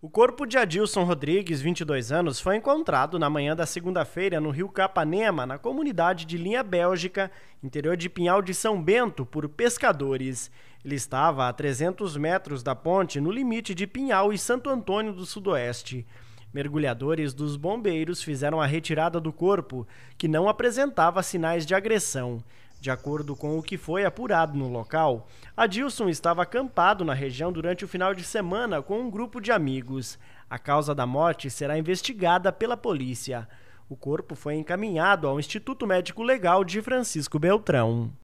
O corpo de Adilson Rodrigues, 22 anos, foi encontrado na manhã da segunda-feira no rio Capanema, na comunidade de Linha Bélgica, interior de Pinhal de São Bento, por pescadores. Ele estava a 300 metros da ponte, no limite de Pinhal e Santo Antônio do Sudoeste. Mergulhadores dos bombeiros fizeram a retirada do corpo, que não apresentava sinais de agressão. De acordo com o que foi apurado no local, Adilson estava acampado na região durante o final de semana com um grupo de amigos. A causa da morte será investigada pela polícia. O corpo foi encaminhado ao Instituto Médico Legal de Francisco Beltrão.